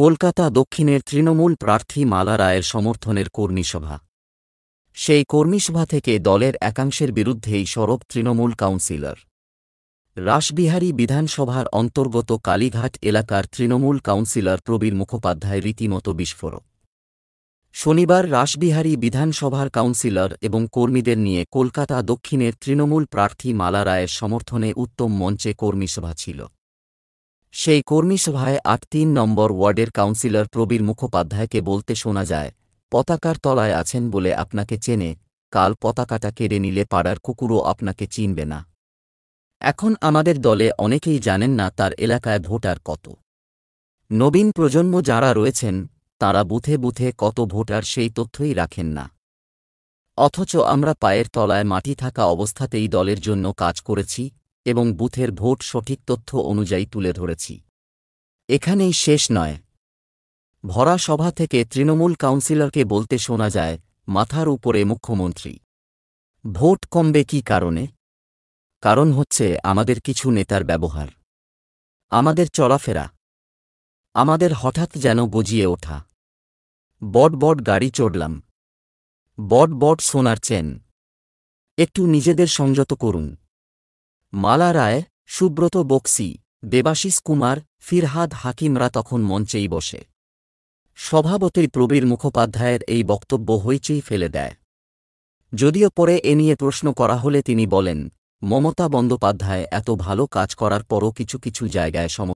কলকাতা দক্ষিণের তৃণমূল প্রার্থী মালা রায়ের সমর্থনের কর্মীসভা সেই কর্মীসভা থেকে দলের একাংশের বিরুদ্ধেই সরব তৃণমূল কাউন্সিলর রাসবিহারী বিধানসভার অন্তর্গত কালীঘাট এলাকার তৃণমূল কাউন্সিলর প্রবীর মুখোপাধ্যায় রীতিমতো বিস্ফোরক শনিবার রাসবিহারী বিধানসভার কাউন্সিলর এবং কর্মীদের নিয়ে কলকাতা দক্ষিণের তৃণমূল প্রার্থী মালা রায়ের সমর্থনে উত্তম মঞ্চে কর্মীসভা ছিল সেই কর্মীসভায় আট তিন নম্বর ওয়ার্ডের কাউন্সিলর প্রবীর মুখোপাধ্যায়কে বলতে শোনা যায় পতাকার তলায় আছেন বলে আপনাকে চেনে কাল পতাকাটা কেড়ে নিলে পাড়ার কুকুরও আপনাকে চিনবে না এখন আমাদের দলে অনেকেই জানেন না তার এলাকায় ভোটার কত নবীন প্রজন্ম যারা রয়েছেন তারা বুথে বুথে কত ভোটার সেই তথ্যই রাখেন না অথচ আমরা পায়ের তলায় মাটি থাকা অবস্থাতেই দলের জন্য কাজ করেছি এবং বুথের ভোট সঠিক তথ্য অনুযায়ী তুলে ধরেছি এখানেই শেষ নয় ভরা সভা থেকে তৃণমূল কাউন্সিলরকে বলতে শোনা যায় মাথার উপরে মুখ্যমন্ত্রী ভোট কমবে কি কারণে কারণ হচ্ছে আমাদের কিছু নেতার ব্যবহার আমাদের চলাফেরা আমাদের হঠাৎ যেন গজিয়ে ওঠা বট বট গাড়ি চড়লাম বট বট সোনার চেন একটু নিজেদের সংযত করুন মালা রায় সুব্রত বক্সি দেবাশিস কুমার ফিরহাদ হাকিমরা তখন মঞ্চেই বসে সভাপতি প্রবীর মুখোপাধ্যায়ের এই বক্তব্য হইচেই ফেলে দেয় যদিও পরে এ নিয়ে প্রশ্ন করা হলে তিনি বলেন মমতা বন্দ্যোপাধ্যায় এত ভালো কাজ করার পরও কিছু কিছু জায়গায় সম